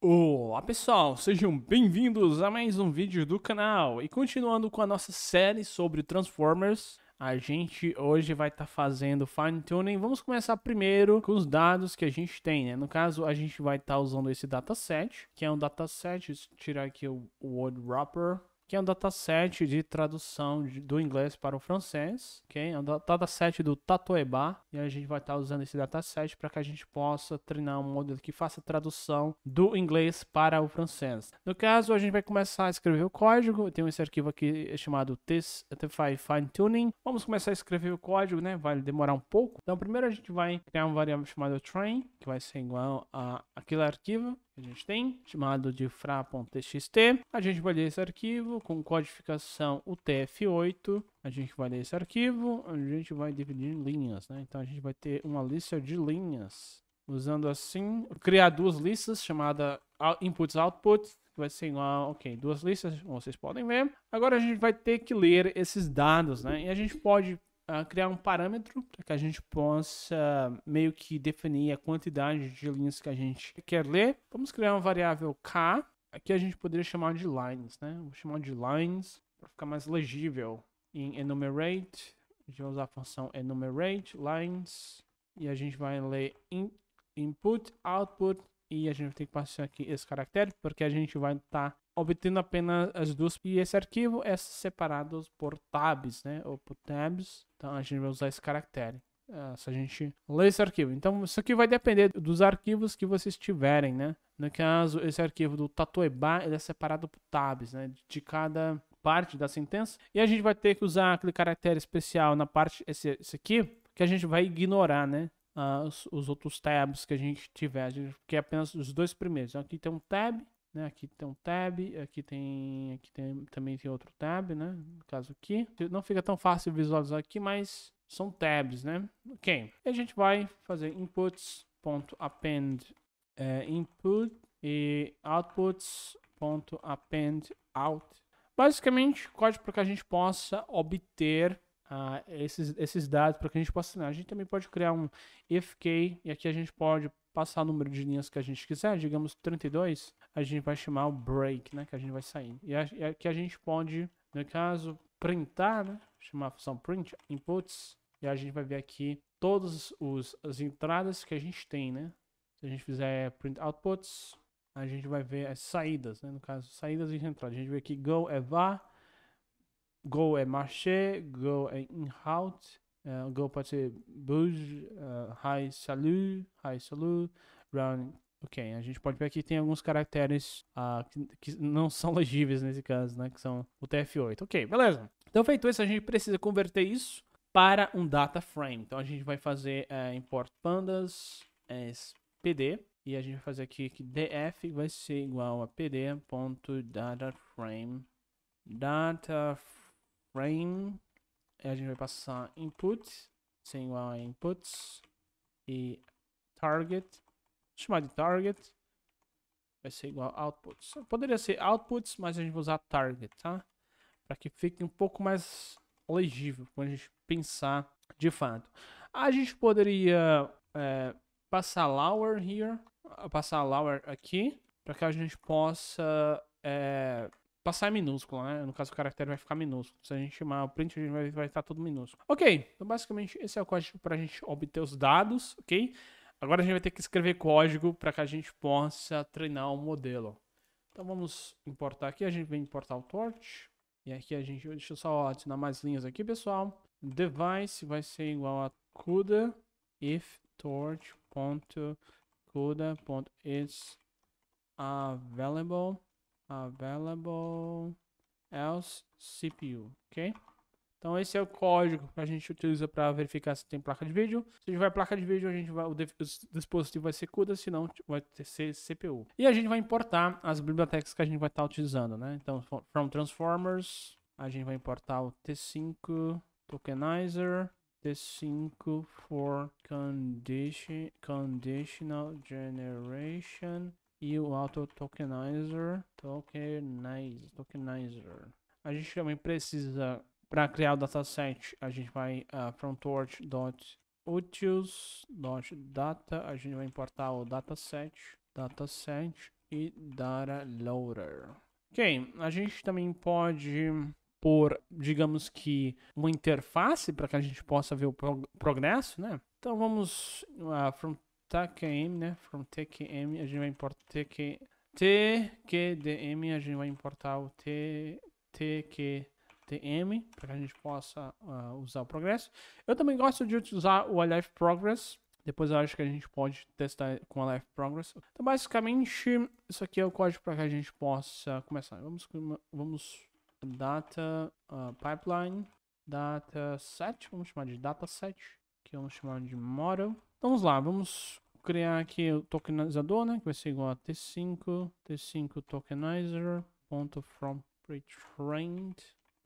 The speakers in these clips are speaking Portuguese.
Olá pessoal, sejam bem-vindos a mais um vídeo do canal e continuando com a nossa série sobre Transformers a gente hoje vai estar tá fazendo fine tuning. Vamos começar primeiro com os dados que a gente tem, né? No caso, a gente vai estar tá usando esse dataset, que é um dataset, tirar aqui o Word Wrapper, que é um dataset de tradução do inglês para o francês, ok? É um dataset do Tatoeba, e a gente vai estar usando esse dataset para que a gente possa treinar um modelo que faça tradução do inglês para o francês. No caso, a gente vai começar a escrever o código, tem esse arquivo aqui é chamado testify fine tuning. Vamos começar a escrever o código, né? Vai demorar um pouco. Então, primeiro a gente vai criar uma variável chamada train, que vai ser igual a aquele arquivo a gente tem, chamado de fra.txt. A gente vai ler esse arquivo com codificação UTF-8. A gente vai ler esse arquivo, a gente vai dividir em linhas, né? Então a gente vai ter uma lista de linhas. Usando assim, criar duas listas chamada inputs outputs, que vai ser igual, ok, duas listas, como vocês podem ver. Agora a gente vai ter que ler esses dados, né? E a gente pode uh, criar um parâmetro para que a gente possa meio que definir a quantidade de linhas que a gente quer ler. Vamos criar uma variável k. Aqui a gente poderia chamar de lines, né? Vou chamar de lines para ficar mais legível. Em enumerate, a gente vai usar a função enumerate lines e a gente vai ler in, input, output e a gente vai ter que passar aqui esse caractere porque a gente vai estar tá obtendo apenas as duas. E esse arquivo é separado por tabs, né? Ou por tabs. Então a gente vai usar esse caractere. Eh, se a gente ler esse arquivo. Então isso aqui vai depender dos arquivos que vocês tiverem, né? No caso, esse arquivo do Tatoeba, ele é separado por tabs, né? De cada parte da sentença. E a gente vai ter que usar aquele caractere especial na parte, esse, esse aqui, que a gente vai ignorar, né? Uh, os, os, outros tabs que a gente tiver, a gente quer é apenas os dois primeiros. Então, aqui tem um tab né? Aqui tem um tab, aqui tem, aqui tem, também tem outro tab, né? No caso aqui. Não fica tão fácil visualizar aqui, mas são tabs, né? Ok. E a gente vai fazer inputs.append é, input e outputs.append out. Basicamente, código para que a gente possa obter uh, esses, esses dados, para que a gente possa. Né? A gente também pode criar um if key e aqui a gente pode passar o número de linhas que a gente quiser, digamos 32 a gente vai chamar o break, né? Que a gente vai sair. E aqui a gente pode, no caso, printar, né? Chamar a função print, inputs. E a gente vai ver aqui todas os, as entradas que a gente tem, né? Se a gente fizer print outputs, a gente vai ver as saídas, né? No caso, saídas e entradas. A gente vê aqui go é vá, go é marché, go é in uh, eh, go pode ser bouge, uh, high salut, high salut, round Ok, a gente pode ver que tem alguns caracteres uh, que, que, não são legíveis nesse caso, né? Que são o TF8. Ok, beleza. Então, feito isso, a gente precisa converter isso para um data frame. Então, a gente vai fazer uh, import pandas pd e a gente vai fazer aqui que df vai ser igual a pd.dataframe data frame e a gente vai passar input sem igual a inputs e target chamar de target. Vai ser igual outputs. Poderia ser outputs, mas a gente vai usar target, tá? Para que fique um pouco mais legível quando a gente pensar de fato. A gente poderia é, passar lower here, passar lower aqui, para que a gente possa é, passar em minúsculo, né? No caso, o caractere vai ficar minúsculo. Se a gente chamar o print, a gente vai, vai estar tudo minúsculo. Ok, então basicamente esse é o código para a gente obter os dados, ok? Agora a gente vai ter que escrever código para que a gente possa treinar o um modelo. Então vamos importar aqui, a gente vem importar o torch. E aqui a gente, deixa eu só adicionar mais linhas aqui, pessoal. Device vai ser igual a CUDA if torch.cuda.is available available else CPU, ok? Então esse é o código que a gente utiliza para verificar se tem placa de vídeo. Se tiver placa de vídeo, a gente vai, o, o dispositivo vai ser CUDA, se não vai ser CPU. E a gente vai importar as bibliotecas que a gente vai estar tá utilizando, né? Então, from transformers, a gente vai importar o T5 tokenizer, T5 for condition, conditional generation e o auto tokenizer, tokenizer, tokenizer. A gente também precisa para criar o dataset, a gente vai uh, ah, torch.utils.data, a gente vai importar o dataset, dataset e data loader. Ok, a gente também pode pôr digamos que, uma interface para que a gente possa ver o prog progresso, né? Então vamos uh, from tkm, né? From tkm, a gente vai importar tk, TKDM, a gente vai importar o t, TM, para que a gente possa uh, usar o Progress. Eu também gosto de usar o Alive Progress, depois eu acho que a gente pode testar com a Life Progress. Então, basicamente, isso aqui é o código para que a gente possa começar. Vamos, vamos data uh, pipeline, set vamos chamar de data set que vamos chamar de model. Então, vamos lá, vamos criar aqui o tokenizador, né, que vai ser igual a T5, T5 tokenizer, ponto from pre-trained.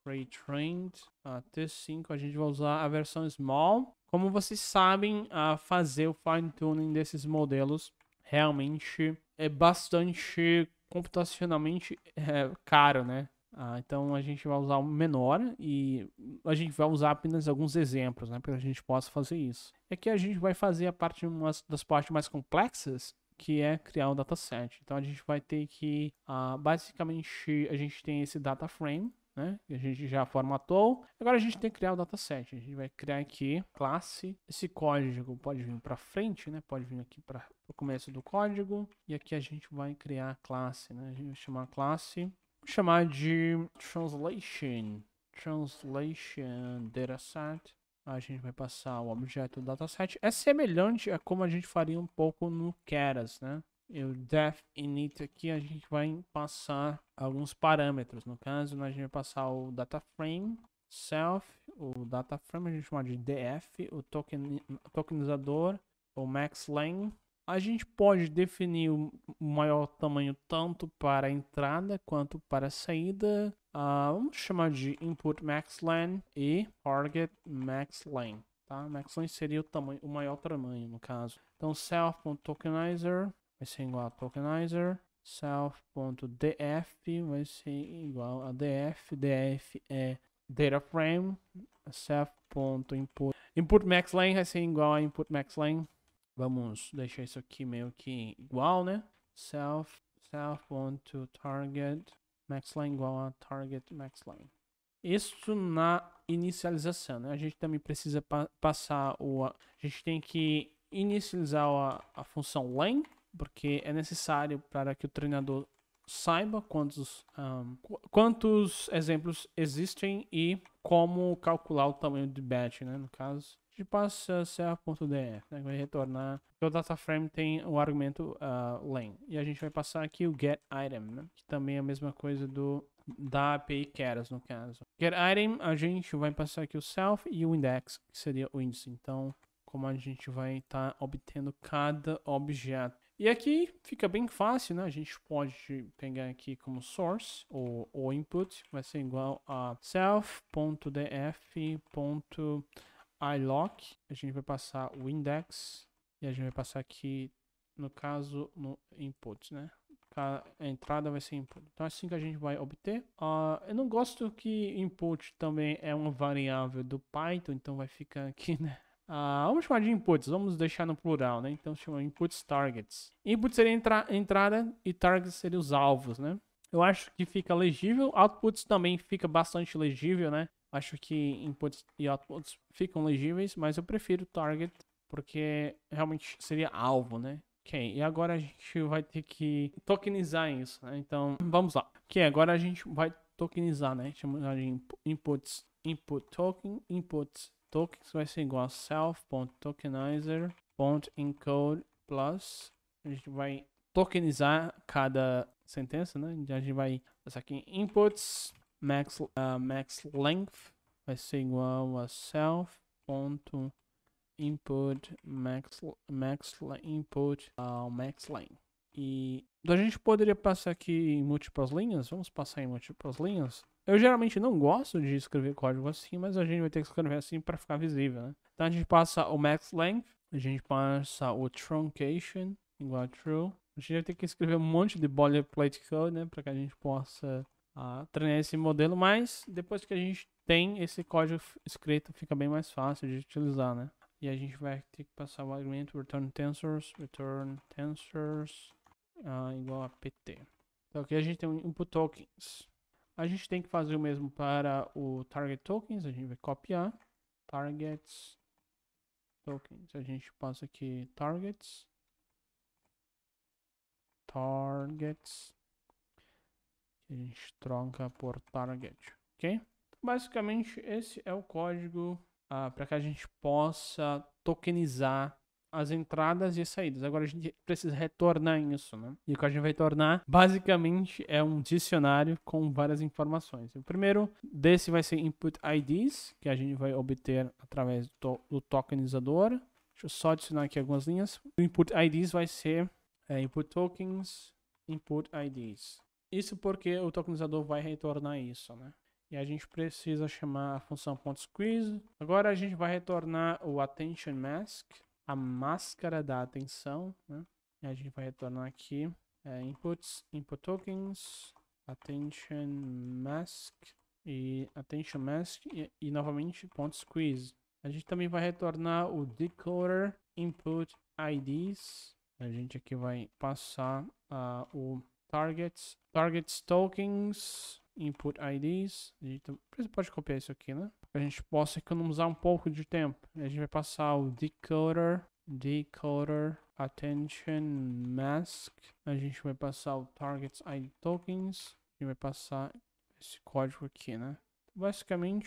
Ray Trend. A T5 a gente vai usar a versão small. Como vocês sabem, a fazer o fine tuning desses modelos realmente é bastante computacionalmente é, caro, né? Ah, então a gente vai usar o menor e a gente vai usar apenas alguns exemplos, né, para a gente possa fazer isso. É que a gente vai fazer a parte umas, das partes mais complexas, que é criar o um dataset. Então a gente vai ter que, ah, basicamente, a gente tem esse data frame né? Que a gente já formatou. Agora a gente tem que criar o dataset. A gente vai criar aqui classe. Esse código pode vir para frente, né? Pode vir aqui para o começo do código. E aqui a gente vai criar a classe, né? A gente vai chamar a classe. Vou chamar de translation. Translation dataset. A gente vai passar o objeto do dataset. É semelhante a como a gente faria um pouco no Keras, né? o def init aqui, a gente vai passar alguns parâmetros. No caso, a gente vai passar o data frame self, o data frame a gente chama de df, o token, tokenizador, o max length. A gente pode definir o maior tamanho tanto para a entrada quanto para a saída. Uh, vamos chamar de input max length e target max length. Tá? Max length seria o, tamanho, o maior tamanho no caso. Então self.tokenizer vai ser igual a tokenizer self.df vai ser igual a df, df é data frame, self.input. Input max length vai ser igual a input max Vamos deixar isso aqui meio que igual, né? Self, self.target max length igual a target max length. Isso na inicialização, né? A gente também precisa pa passar o... A gente tem que inicializar a, a função lane porque é necessário para que o treinador saiba quantos, um, quantos exemplos existem e como calcular o tamanho de batch, né, no caso. De passa.df, né, vai retornar. O data frame tem o argumento uh, ah, len. E a gente vai passar aqui o get item, né, que também é a mesma coisa do da API Keras, no caso. Get item, a gente vai passar aqui o self e o index, que seria o índice. Então, como a gente vai estar tá obtendo cada objeto e aqui fica bem fácil, né? A gente pode pegar aqui como source ou, ou input, vai ser igual a self.df.ilock. A gente vai passar o index e a gente vai passar aqui, no caso, no input, né? a entrada vai ser input. Então, é assim que a gente vai obter. Uh, eu não gosto que input também é uma variável do Python, então vai ficar aqui, né? Ah, vamos chamar de inputs, vamos deixar no plural, né? Então chama inputs targets. Input seria entra entrada e targets seriam os alvos, né? Eu acho que fica legível, outputs também fica bastante legível, né? Acho que inputs e outputs ficam legíveis, mas eu prefiro target porque realmente seria alvo, né? Ok, e agora a gente vai ter que tokenizar isso, né? Então, vamos lá. Ok, agora a gente vai tokenizar, né? Chamar de inputs, input token, inputs tokens vai ser igual a self.tokenizer.encode plus. A gente vai tokenizar cada sentença, né? Então a gente vai passar aqui inputs max, uh, max length vai ser igual a self.input max, max input ao uh, max length. E então a gente poderia passar aqui em múltiplas linhas. Vamos passar em múltiplas linhas. Eu geralmente não gosto de escrever código assim, mas a gente vai ter que escrever assim para ficar visível, né? Então a gente passa o max length, a gente passa o truncation igual a true. A gente vai ter que escrever um monte de boilerplate code, né, para que a gente possa uh, treinar esse modelo, mas depois que a gente tem esse código escrito, fica bem mais fácil de utilizar, né? E a gente vai ter que passar o argumento return tensors, return tensors uh, igual a pt. Então aqui a gente tem um input tokens. A gente tem que fazer o mesmo para o target tokens. A gente vai copiar targets tokens. A gente passa aqui targets targets. A gente troca por target, ok? Basicamente esse é o código ah, para que a gente possa tokenizar as entradas e saídas. Agora a gente precisa retornar isso, né? E o que a gente vai tornar, basicamente, é um dicionário com várias informações. O primeiro desse vai ser input IDs, que a gente vai obter através do, do tokenizador. Deixa eu só adicionar aqui algumas linhas. O input IDs vai ser é, input tokens, input IDs. Isso porque o tokenizador vai retornar isso, né? E a gente precisa chamar a função .squeeze. Agora a gente vai retornar o attention mask, a máscara da atenção, né? E a gente vai retornar aqui, é, inputs, input tokens, attention mask e attention mask e, e novamente ponto squeeze. A gente também vai retornar o decoder input IDs. A gente aqui vai passar uh, o targets, targets tokens, input IDs. A gente pode copiar isso aqui, né? a gente possa economizar um pouco de tempo. A gente vai passar o decoder, decoder attention mask. A gente vai passar o targets ID tokens. A gente vai passar esse código aqui, né? Basicamente,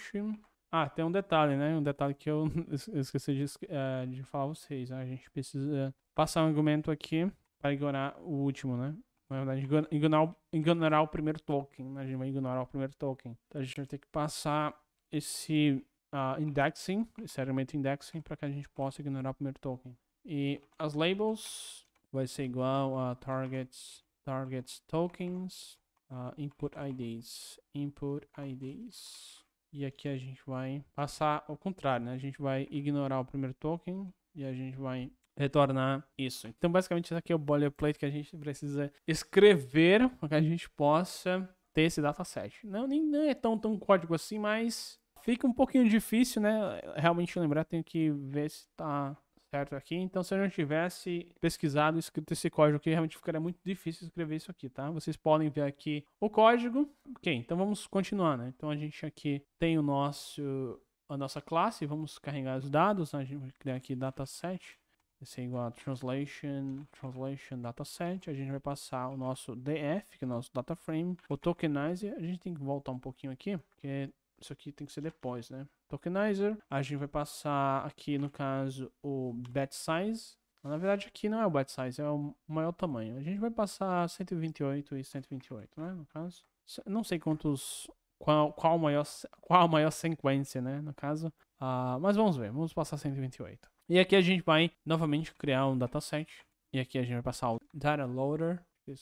ah, tem um detalhe, né? Um detalhe que eu esqueci de, uh, de falar a vocês. Né? A gente precisa passar um argumento aqui para ignorar o último, né? Na verdade, ignorar, ignorar o primeiro token. Né? A gente vai ignorar o primeiro token. Então a gente vai ter que passar esse uh, indexing, esse argumento indexing, para que a gente possa ignorar o primeiro token. E as labels vai ser igual a targets, targets tokens, uh, input IDs, input IDs. E aqui a gente vai passar ao contrário, né? A gente vai ignorar o primeiro token e a gente vai retornar isso. Então, basicamente, isso aqui é o boilerplate que a gente precisa escrever para que a gente possa ter esse dataset. Não, nem, nem é tão, tão código assim, mas fica um pouquinho difícil, né? Realmente lembrar, tenho que ver se tá certo aqui. Então, se eu não tivesse pesquisado, escrito esse código aqui, realmente ficaria muito difícil escrever isso aqui, tá? Vocês podem ver aqui o código. Ok, então vamos continuar, né? Então, a gente aqui tem o nosso, a nossa classe, vamos carregar os dados, né? a gente vai criar aqui dataset vai assim, ser igual a translation, translation dataset, a gente vai passar o nosso df, que é o nosso data frame, o tokenizer, a gente tem que voltar um pouquinho aqui, porque isso aqui tem que ser depois, né? Tokenizer, a gente vai passar aqui no caso o bet size, na verdade aqui não é o bet size, é o maior tamanho. A gente vai passar 128 e 128, né, no caso. Não sei quantos qual, qual, maior, qual a maior sequência, né, no caso. Uh, mas vamos ver, vamos passar 128. E aqui a gente vai novamente criar um dataset. E aqui a gente vai passar o data loader.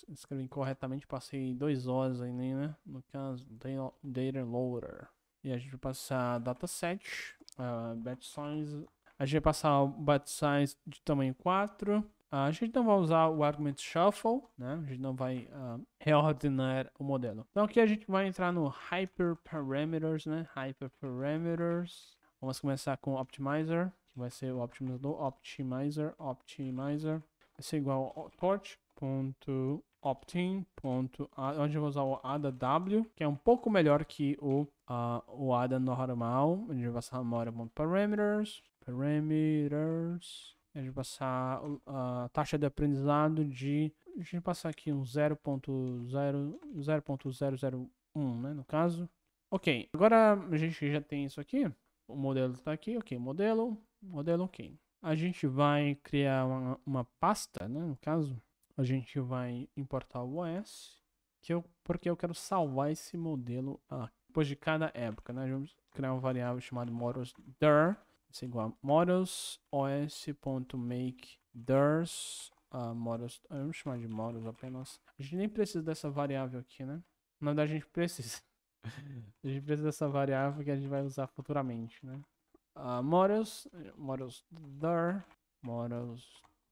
Escrevi corretamente, passei dois horas aí, né? No caso, data loader. E a gente vai passar dataset, uh, batch size. A gente vai passar o batch size de tamanho 4. Ah, a gente não vai usar o argument shuffle, né? A gente não vai uh, reordenar o modelo. Então aqui a gente vai entrar no hyperparameters, né? Hyperparameters. Vamos começar com optimizer que vai ser o optimizador optimizer optimizer vai ser igual ao torch.optin. Onde eu vou usar o ADA-W, que é um pouco melhor que o, uh, o ADA normal. A gente vai passar memória.parameters, parameters, a gente vai passar a uh, taxa de aprendizado de... A gente vai passar aqui um 0.001, né, no caso. Ok, agora a gente já tem isso aqui. O modelo está aqui, ok, modelo, modelo ok. A gente vai criar uma, uma pasta, né? No caso, a gente vai importar o OS, que eu, porque eu quero salvar esse modelo aqui. Depois de cada época, né? Vamos criar uma variável chamada models there, isso é igual a models os.make uh, models, vamos chamar de models apenas. A gente nem precisa dessa variável aqui, né? Na verdade, a gente precisa. a gente precisa dessa variável que a gente vai usar futuramente, né? uh, models, models there, models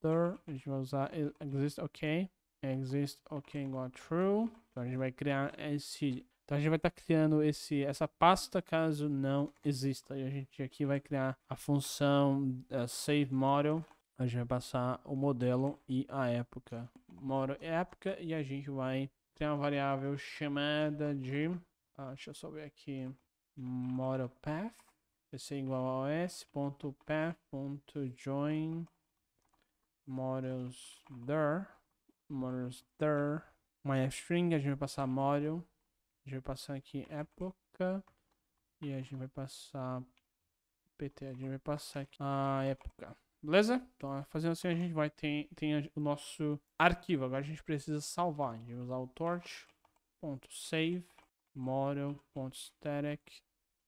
there, a gente vai usar exist ok, exist ok igual a true, então a gente vai criar esse, então a gente vai estar tá criando esse, essa pasta caso não exista, e a gente aqui vai criar a função uh, save model, a gente vai passar o modelo e a época, model e época, e a gente vai criar uma variável chamada de, uh, deixa eu só ver aqui, model path, PC igual a os.path.join models there models there string a gente vai passar model, a gente vai passar aqui época e a gente vai passar PT, a gente vai passar aqui a época. Beleza? Então, fazendo assim, a gente vai ter, tem o nosso arquivo. Agora a gente precisa salvar. A gente vai usar o torch.save model.static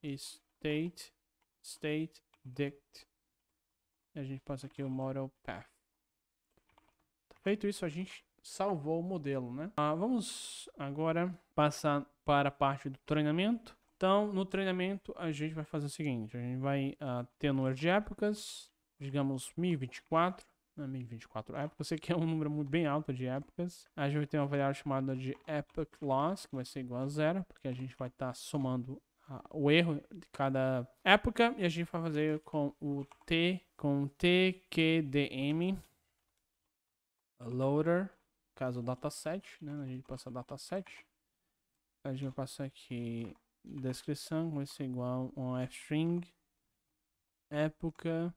state state dict. E a gente passa aqui o model path. Tá feito isso, a gente salvou o modelo, né? Ah, vamos agora passar para a parte do treinamento. Então, no treinamento, a gente vai fazer o seguinte. A gente vai ah, ter número de épocas, digamos 1024. Não, 1024 épocas, isso aqui é um número muito bem alto de épocas. A gente vai ter uma variável chamada de epoch loss, que vai ser igual a zero, porque a gente vai estar tá somando o erro de cada época e a gente vai fazer com o T com TQDM loader, caso dataset, né? A gente passa dataset. A gente passa aqui descrição, vai ser igual um string época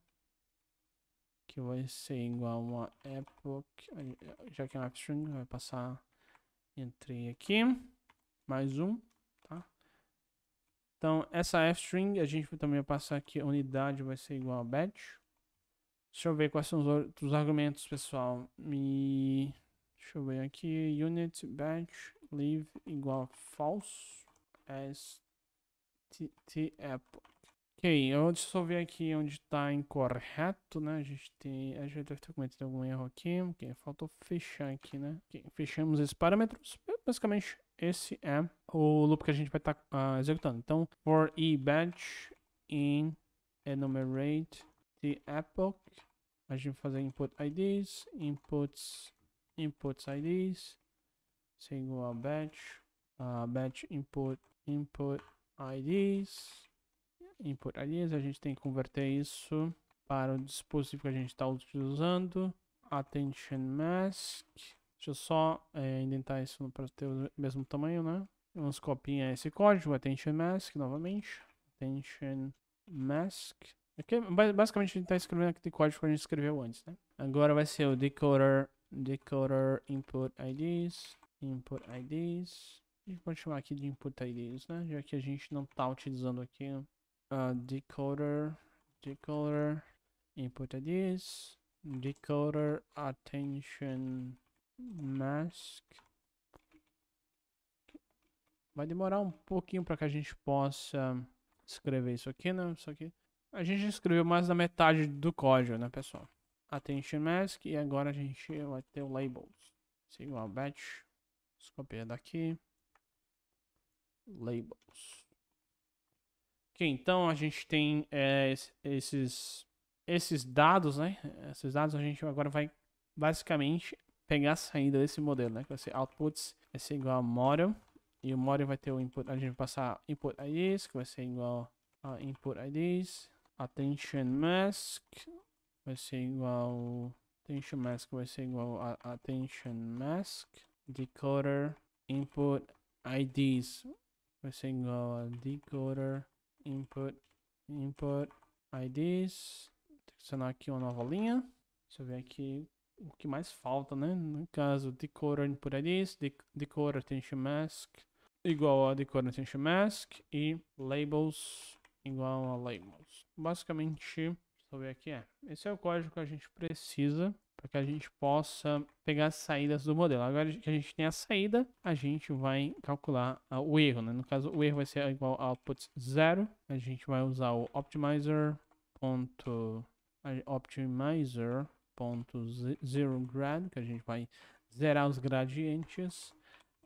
que vai ser igual uma época, já que é um string, vai passar entre aqui mais um então, essa f-string, a gente também vai passar aqui, unidade vai ser igual a batch. Deixa eu ver quais são os outros argumentos, pessoal. Me... Deixa eu ver aqui, unit batch leave igual false as t Ok, eu só ver aqui onde está incorreto, né? A gente, tem, a gente deve ter cometido algum erro aqui. Ok, faltou fechar aqui, né? Okay, fechamos esses parâmetros. Basicamente esse é o loop que a gente vai estar tá, uh, executando. Então, for e batch in enumerate the epoch, a gente vai fazer input IDs, inputs, inputs IDs, isso igual a batch, uh, batch input, input IDs, input IDs, a gente tem que converter isso para o dispositivo que a gente está usando, attention mask, Deixa eu só é, indentar isso para ter o mesmo tamanho, né? Vamos copiar esse código, attention mask, novamente. Attention mask. Aqui, é basicamente, a gente está escrevendo aquele código que a gente escreveu antes, né? Agora vai ser o decoder, decoder input IDs, input IDs. A gente pode chamar aqui de input IDs, né? Já que a gente não está utilizando aqui uh, decoder, decoder input IDs, decoder attention Mask. Vai demorar um pouquinho para que a gente possa escrever isso aqui, né? Isso aqui. A gente escreveu mais da metade do código, né, pessoal? Attention mask e agora a gente vai ter o labels. Isso o igual batch. Copia copiar daqui. Labels. Ok, então a gente tem é, esses, esses dados, né? Esses dados a gente agora vai basicamente pegar a saída desse modelo, né? Que vai ser outputs, vai ser igual a model. E o model vai ter o input, a gente vai passar input IDs, que vai ser igual a input IDs. Attention mask vai ser igual attention mask vai ser igual a attention mask. Decoder input IDs vai ser igual a decoder input input IDs. selecionar aqui uma nova linha. Deixa eu ver aqui o que mais falta, né? No caso, Decoder Input IDs, Decoder Attention Mask igual a Decoder Attention Mask e Labels igual a Labels. Basicamente, deixa eu ver aqui, é. Esse é o código que a gente precisa para que a gente possa pegar as saídas do modelo. Agora que a gente tem a saída, a gente vai calcular ah, o erro, né? No caso, o erro vai ser igual a output 0. A gente vai usar o optimizer ponto optimizer zero grad, que a gente vai zerar os gradientes.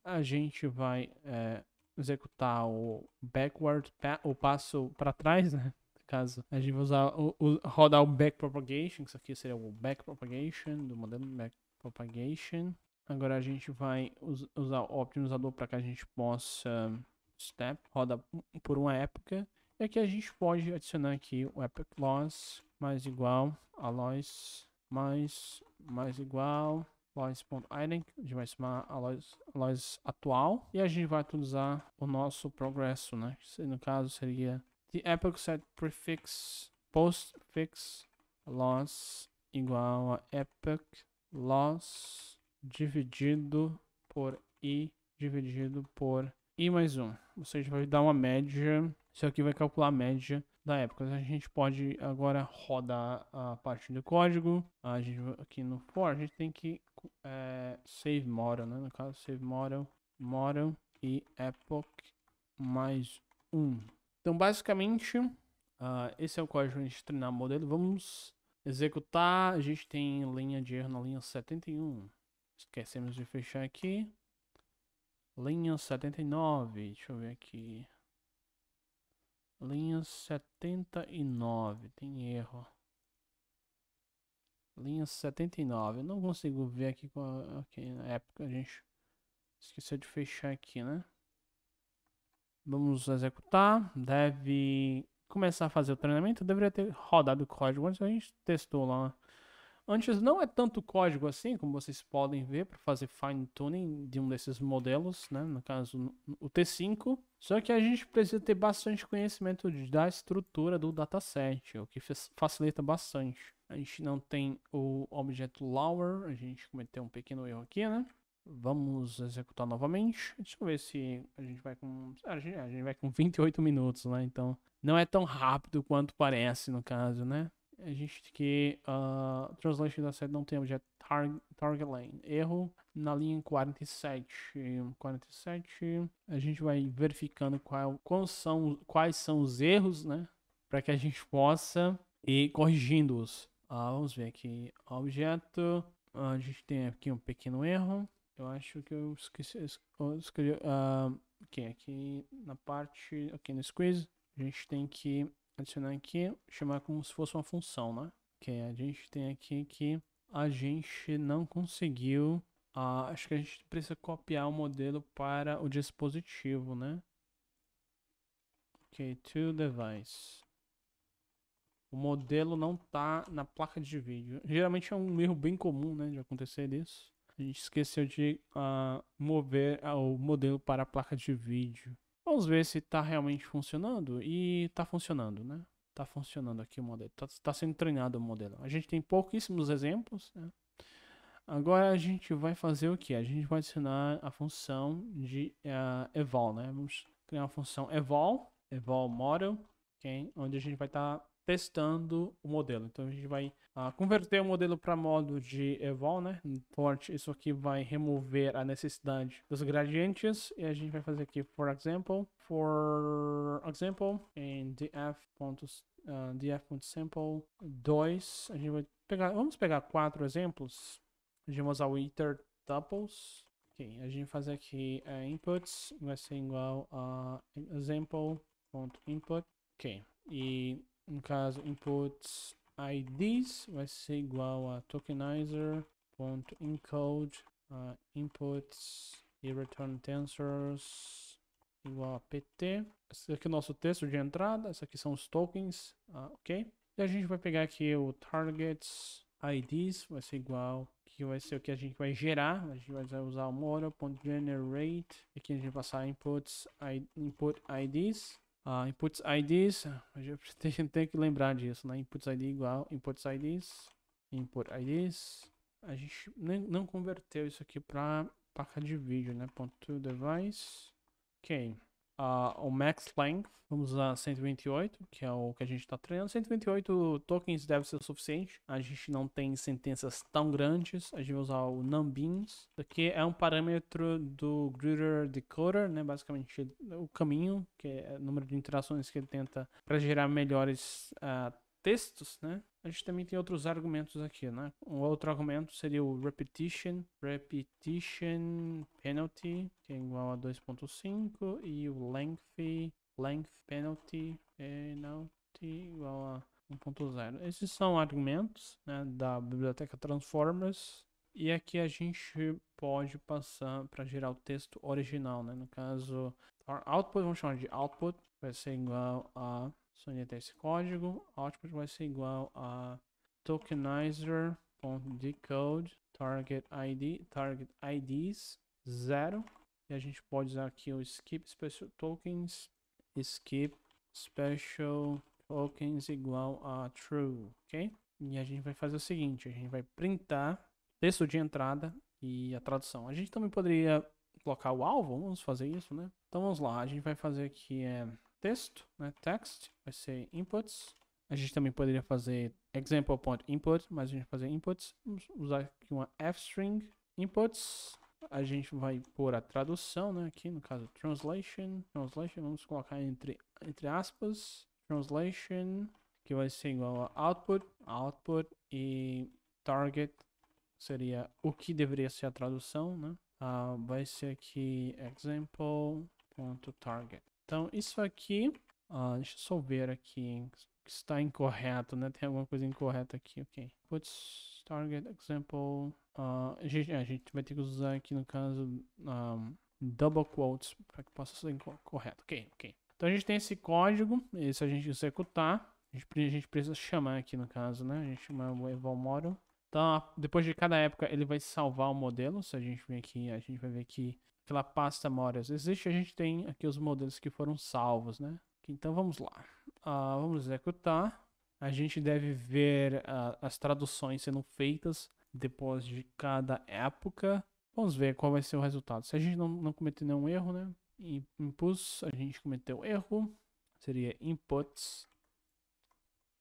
A gente vai é, executar o backward, pa o passo para trás, né? No caso, a gente vai usar o, o, rodar o back propagation, que isso aqui seria o back propagation do modelo back propagation. Agora a gente vai us usar o optimizador para que a gente possa step, roda por uma época. E aqui a gente pode adicionar aqui o epic loss mais igual a loss mais, mais igual loss.ident, a gente vai chamar a loss, loss atual e a gente vai utilizar o nosso progresso, né? No caso seria the epoch set prefix postfix loss igual a epoch loss dividido por i dividido por i mais 1. Ou seja, vai dar uma média. Isso aqui vai calcular a média da época. A gente pode agora rodar a parte do código. A gente, aqui no for, a gente tem que é, save model, né? No caso, save model, model e epoch mais um. Então, basicamente, uh, esse é o código para a gente treinar o modelo. Vamos executar. A gente tem linha de erro na linha 71. Esquecemos de fechar aqui. Linha 79. Deixa eu ver aqui. Linha 79, tem erro. Linha 79, eu não consigo ver aqui com okay, na época a gente esqueceu de fechar aqui, né? Vamos executar, deve começar a fazer o treinamento, deveria ter rodado o código antes, a gente testou lá né? Antes não é tanto código assim, como vocês podem ver, para fazer fine tuning de um desses modelos, né? no caso o T5. Só que a gente precisa ter bastante conhecimento da estrutura do dataset, o que facilita bastante. A gente não tem o objeto lower, a gente cometeu um pequeno erro aqui, né? Vamos executar novamente. Deixa eu ver se a gente vai com. A gente, vai com 28 minutos, né? Então não é tão rápido quanto parece, no caso, né? a gente que uh, translation da set não tem objeto é target, target lane. Erro na linha 47. 47. A gente vai verificando qual, quais, são, quais são os erros, né? Para que a gente possa ir corrigindo-os. Uh, vamos ver aqui. Objeto. Uh, a gente tem aqui um pequeno erro. Eu acho que eu esqueci. Eu escrevi, uh, okay, aqui na parte. Aqui no squeeze. A gente tem que adicionar aqui, chamar como se fosse uma função, né? Ok, a gente tem aqui que a gente não conseguiu. Ah, acho que a gente precisa copiar o modelo para o dispositivo, né? Ok, to device. O modelo não tá na placa de vídeo. Geralmente é um erro bem comum, né, de acontecer isso. A gente esqueceu de ah, mover ah, o modelo para a placa de vídeo. Vamos ver se está realmente funcionando. E está funcionando, né? Está funcionando aqui o modelo. Está tá sendo treinado o modelo. A gente tem pouquíssimos exemplos. Né? Agora a gente vai fazer o que? A gente vai adicionar a função de uh, eval, né? Vamos criar uma função eval, eval model, okay? onde a gente vai estar tá testando o modelo. Então a gente vai ah, converter o modelo para modo de eval, né? Import, isso aqui vai remover a necessidade dos gradientes e a gente vai fazer aqui for example, for example em df. Uh, df.sample 2, a gente vai pegar, vamos pegar quatro exemplos, a gente vai usar o iter tuples, ok, a gente vai fazer aqui uh, inputs, vai ser igual a example.input, ok, e no caso, input IDs vai ser igual a tokenizer.encode uh, inputs e return tensors igual a PT. Esse aqui é o nosso texto de entrada, esses aqui são os tokens, uh, ok? E a gente vai pegar aqui o targets IDs, vai ser igual, que vai ser o que a gente vai gerar, a gente vai usar o model.generate, aqui a gente vai passar inputs, I, input IDs, Uh, inputs IDs, a gente tem que lembrar disso, né? Inputs ID igual inputs IDs, input IDs. A gente nem, não converteu isso aqui para placa de vídeo, né? Ponto device. Ok uh, o max length, vamos usar 128, que é o que a gente está treinando. 128 tokens deve ser o suficiente. A gente não tem sentenças tão grandes. A gente vai usar o numbins. Aqui é um parâmetro do greater decoder, né? Basicamente o caminho, que é o número de interações que ele tenta para gerar melhores uh, textos, né? A gente também tem outros argumentos aqui, né? Um outro argumento seria o repetition, repetition penalty, que é igual a 2.5, e o length, length penalty, penalty igual a 1.0. Esses são argumentos né, da biblioteca Transformers. E aqui a gente pode passar para gerar o texto original, né? No caso, our output, vamos chamar de output, vai ser igual a Solicita esse código. Output vai ser igual a tokenizer.decode target ID, target IDs 0. E a gente pode usar aqui o skip special tokens, skip special tokens igual a true, ok? E a gente vai fazer o seguinte, a gente vai printar texto de entrada e a tradução. A gente também poderia colocar o alvo, vamos fazer isso, né? Então vamos lá, a gente vai fazer aqui é texto, né? Text, vai ser inputs. A gente também poderia fazer example.input, mas a gente vai fazer inputs. Vamos usar aqui uma f-string inputs. A gente vai pôr a tradução, né? Aqui no caso, translation. Translation, vamos colocar entre, entre aspas. Translation, que vai ser igual a output. Output e target seria o que deveria ser a tradução, né? Uh, vai ser aqui example.target. Então, isso aqui... Ah, deixa eu só ver aqui que está incorreto, né? Tem alguma coisa incorreta aqui, ok. Puts, target example... Uh, a, gente, é, a gente vai ter que usar aqui, no caso, um, double quotes para que possa ser correto. Ok, ok. Então a gente tem esse código, e se a gente executar, a gente, a gente precisa chamar aqui no caso, né? A gente chama o eval model. Então, depois de cada época, ele vai salvar o modelo. Se a gente vir aqui, a gente vai ver que aquela pasta memórias. Existe, a gente tem aqui os modelos que foram salvos, né? Então vamos lá. Uh, vamos executar. A gente deve ver uh, as traduções sendo feitas depois de cada época. Vamos ver qual vai ser o resultado. Se a gente não, não cometer nenhum erro, né? inputs a gente cometeu erro. Seria inputs.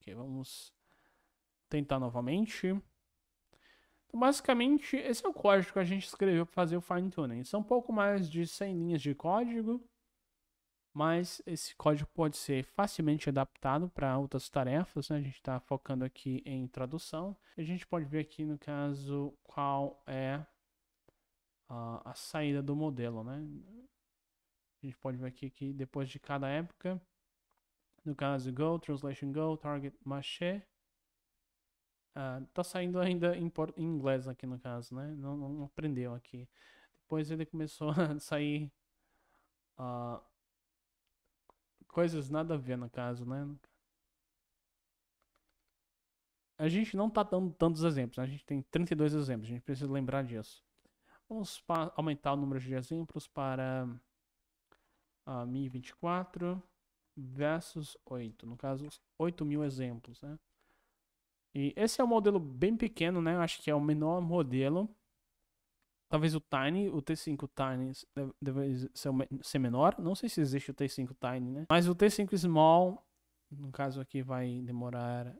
Ok, vamos tentar novamente. Então, basicamente, esse é o código que a gente escreveu para fazer o fine tuning. São um pouco mais de 100 linhas de código, mas esse código pode ser facilmente adaptado para outras tarefas. Né? A gente está focando aqui em tradução. A gente pode ver aqui, no caso, qual é a, a saída do modelo. Né? A gente pode ver aqui que depois de cada época, no caso Go, Translation Go, Target Maché, ah, tá saindo ainda em, em, inglês aqui no caso, né? Não, não, aprendeu aqui. Depois ele começou a sair ah, coisas nada a ver no caso, né? A gente não tá dando tantos exemplos, né? a gente tem 32 exemplos, a gente precisa lembrar disso. Vamos aumentar o número de exemplos para ah, 1024 versus 8, no caso, 8 mil exemplos, né? E esse é um modelo bem pequeno, né? Eu acho que é o menor modelo. Talvez o Tiny, o T5 Tiny deve ser, ser menor. Não sei se existe o T5 Tiny, né? Mas o T5 Small, no caso aqui, vai demorar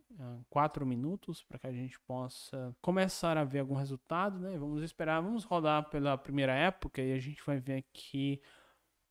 4 ah, minutos para que a gente possa começar a ver algum resultado, né? Vamos esperar, vamos rodar pela primeira época e a gente vai ver aqui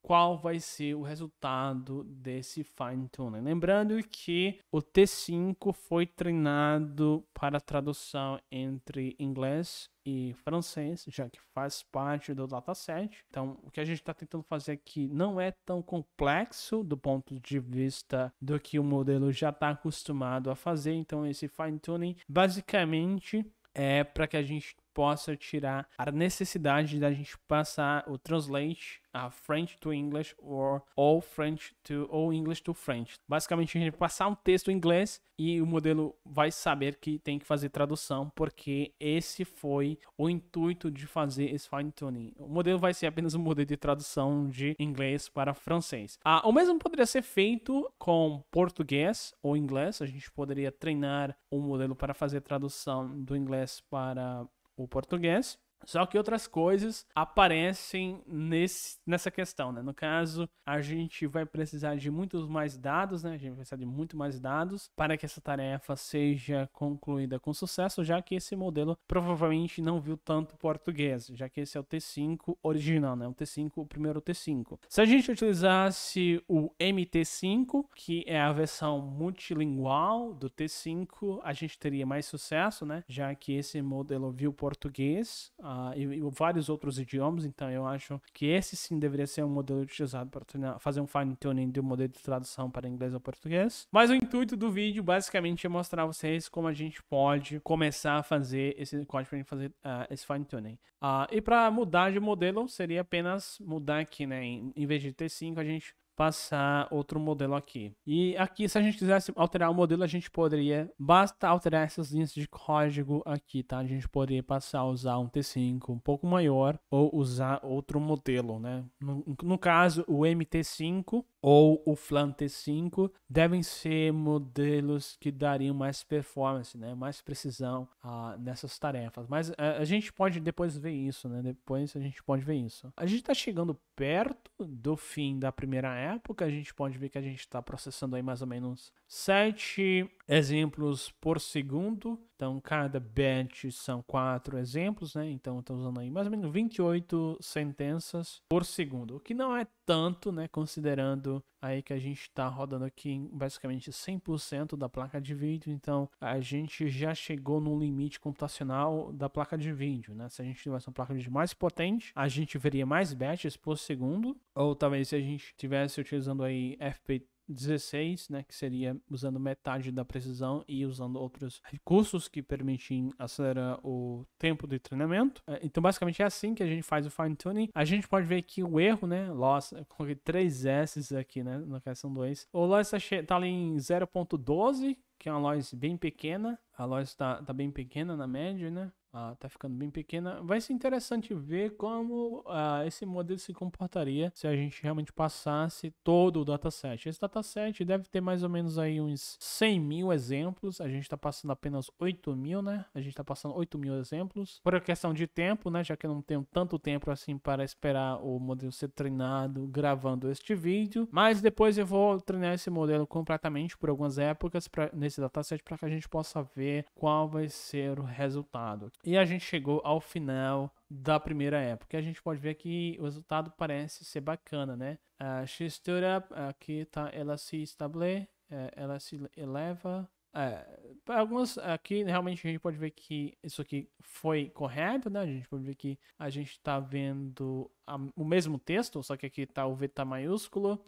qual vai ser o resultado desse fine tuning. Lembrando que o T5 foi treinado para tradução entre inglês e francês, já que faz parte do dataset. Então, o que a gente está tentando fazer aqui não é tão complexo do ponto de vista do que o modelo já está acostumado a fazer. Então, esse fine tuning basicamente é para que a gente possa tirar a necessidade da gente passar o translate a French to English or all French to ou English to French. Basicamente a gente passar um texto em inglês e o modelo vai saber que tem que fazer tradução porque esse foi o intuito de fazer esse fine tuning. O modelo vai ser apenas um modelo de tradução de inglês para francês. Ah, o mesmo poderia ser feito com português ou inglês. A gente poderia treinar um modelo para fazer tradução do inglês para o português. Só que outras coisas aparecem nesse, nessa questão, né? No caso, a gente vai precisar de muitos mais dados, né? A gente vai precisar de muito mais dados para que essa tarefa seja concluída com sucesso, já que esse modelo provavelmente não viu tanto português, já que esse é o T5 original, né? O T5, o primeiro T5. Se a gente utilizasse o MT5, que é a versão multilingual do T5, a gente teria mais sucesso, né? Já que esse modelo viu português, ah, e, e, vários outros idiomas, então eu acho que esse sim deveria ser um modelo utilizado para fazer um fine tuning de um modelo de tradução para inglês ou português. Mas o intuito do vídeo basicamente é mostrar a vocês como a gente pode começar a fazer esse código para fazer uh, esse fine tuning. Uh, e para mudar de modelo seria apenas mudar aqui, né? Em, em vez de T5 a gente passar outro modelo aqui. E aqui, se a gente quisesse alterar o modelo, a gente poderia, basta alterar essas linhas de código aqui, tá? A gente poderia passar a usar um T5 um pouco maior ou usar outro modelo, né? No, no caso, o MT5 ou o Flan T5 devem ser modelos que dariam mais performance, né? mais precisão ah, nessas tarefas. Mas a, eh, a, gente pode depois ver isso, né? Depois a gente pode ver isso. A gente está chegando perto do fim da primeira época. A gente pode ver que a gente está processando aí mais ou menos 7 exemplos por segundo. Então, cada batch são quatro exemplos, né? Então, estou usando aí mais ou menos 28 sentenças por segundo, o que não é tanto, né, considerando aí que a gente está rodando aqui basicamente 100% da placa de vídeo, então a gente já chegou no limite computacional da placa de vídeo, né? Se a gente tivesse uma placa de vídeo mais potente, a gente veria mais batches por segundo, ou talvez se a gente estivesse utilizando aí FP 16, né, que seria usando metade da precisão e usando outros recursos que permitem acelerar o tempo de treinamento. É, então, basicamente é assim que a gente faz o fine tuning. A gente pode ver que o erro, né, loss, eu coloquei três S's aqui, né, na questão 2. O loss tá, tá ali em 0.12, que é uma loss bem pequena. A loss está tá bem pequena na média, né? Ah, tá ficando bem pequena. Vai ser interessante ver como ah, esse modelo se comportaria se a gente realmente passasse todo o dataset. Esse dataset deve ter mais ou menos aí uns 100 mil exemplos. A gente está passando apenas 8 mil, né? A gente está passando 8 mil exemplos. Por questão de tempo, né? Já que eu não tenho tanto tempo assim para esperar o modelo ser treinado gravando este vídeo. Mas depois eu vou treinar esse modelo completamente por algumas épocas pra, nesse dataset para que a gente possa ver qual vai ser o resultado. E a gente chegou ao final da primeira época. A gente pode ver que o resultado parece ser bacana, né? A she stood up, aqui tá, ela se estabelece, é, ela se eleva. É, algumas aqui realmente a gente pode ver que isso aqui foi correto, né? A gente pode ver que a gente está vendo a, o mesmo texto, só que aqui tá o V tá maiúsculo.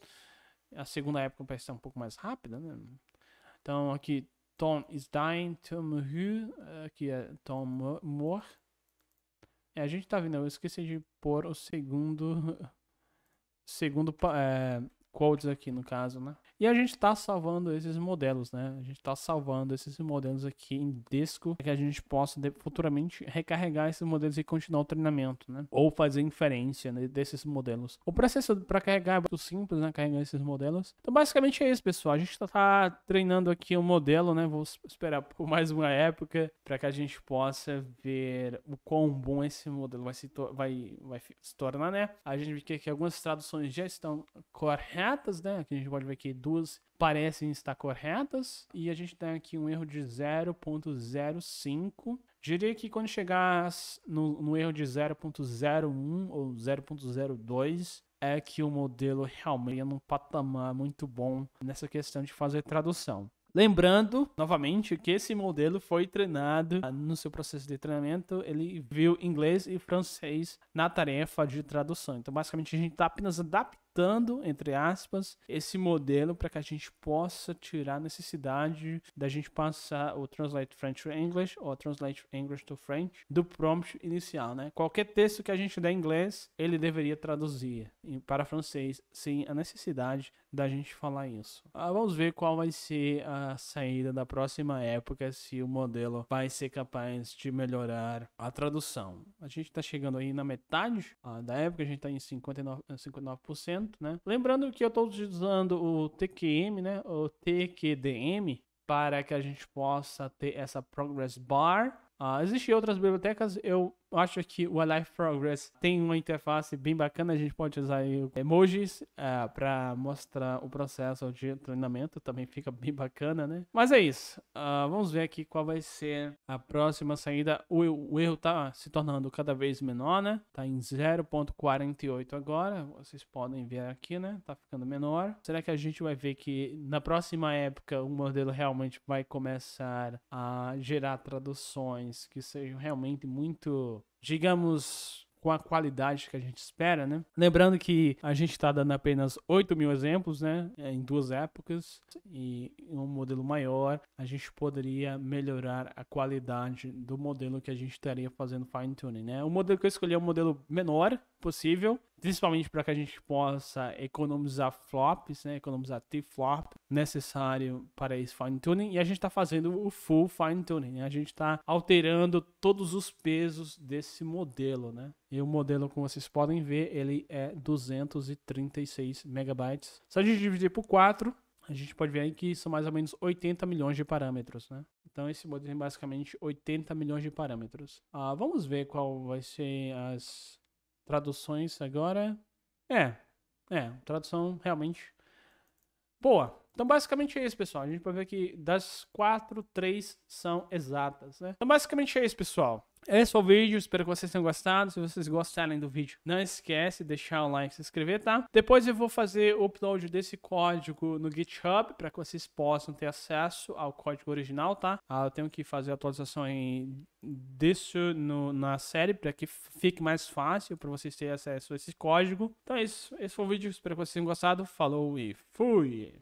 A segunda época parece ser um pouco mais rápida, né? Então aqui Tom is dying, Tom who, eh, aqui é Tom Moore. É, a gente tá vendo, eu esqueci de pôr o segundo, segundo é, quotes aqui no caso, né? E a gente está salvando esses modelos, né? A gente está salvando esses modelos aqui em disco para que a gente possa futuramente recarregar esses modelos e continuar o treinamento, né? Ou fazer inferência né, desses modelos. O processo para carregar é muito simples, né? Carregar esses modelos. Então, basicamente é isso, pessoal. A gente está tá treinando aqui um modelo, né? Vou esperar por mais uma época para que a gente possa ver o quão bom esse modelo vai se, vai, vai se tornar, né? A gente vê que aqui algumas traduções já estão corretas corretas, né? Aqui a gente pode ver que duas parecem estar corretas e a gente tem aqui um erro de 0.05. Diria que quando chegar no, no erro de 0.01 ou 0.02, é que o modelo realmente é num patamar muito bom nessa questão de fazer tradução. Lembrando, novamente, que esse modelo foi treinado ah, no seu processo de treinamento, ele viu inglês e francês na tarefa de tradução. Então, basicamente, a gente está apenas adaptando adaptando, entre aspas, esse modelo para que a gente possa tirar a necessidade da gente passar o Translate French to English ou Translate English to French do prompt inicial, né? Qualquer texto que a gente der em inglês, ele deveria traduzir para francês sem a necessidade da gente falar isso. Ah, vamos ver qual vai ser a saída da próxima época, se o modelo vai ser capaz de melhorar a tradução. A gente está chegando aí na metade ah, da época, a gente está em 59%, 59%, eh, né? Lembrando que eu estou utilizando o TQM, né? O TQDM para que a gente possa ter essa progress bar. Ah, existem outras bibliotecas, eu acho que o Alive Progress tem uma interface bem bacana, a gente pode usar emojis é, para mostrar o processo de treinamento, também fica bem bacana, né? Mas é isso, uh, vamos ver aqui qual vai ser a próxima saída. O, o erro está se tornando cada vez menor, né? está em 0.48 agora, vocês podem ver aqui, né? está ficando menor. Será que a gente vai ver que na próxima época o modelo realmente vai começar a gerar traduções que sejam realmente muito digamos, com a qualidade que a gente espera, né? Lembrando que a gente está dando apenas 8 mil exemplos, né? Em duas épocas e em um modelo maior, a gente poderia melhorar a qualidade do modelo que a gente estaria fazendo fine tuning, né? O modelo que eu escolhi é o modelo menor possível, principalmente para que a gente possa economizar flops, né, economizar T-flop necessário para esse fine tuning e a gente está fazendo o full fine tuning, né? a gente está alterando todos os pesos desse modelo, né? E o modelo, como vocês podem ver, ele é 236 megabytes. Se a gente dividir por 4, a gente pode ver aí que são mais ou menos 80 milhões de parâmetros, né? Então esse modelo tem basicamente 80 milhões de parâmetros. Ah, vamos ver qual vai ser as Traduções agora. É, é, tradução realmente boa. Então, basicamente é isso, pessoal. A gente pode ver que das quatro, três são exatas, né? Então, basicamente é isso, pessoal. Esse é foi o vídeo, espero que vocês tenham gostado. Se vocês gostarem do vídeo, não esquece de deixar o like e se inscrever, tá? Depois eu vou fazer o upload desse código no GitHub para que vocês possam ter acesso ao código original, tá? Ah, eu tenho que fazer a atualização em disso no, na série para que fique mais fácil para vocês terem acesso a esse código. Então é isso. Esse foi o vídeo, espero que vocês tenham gostado. Falou e fui!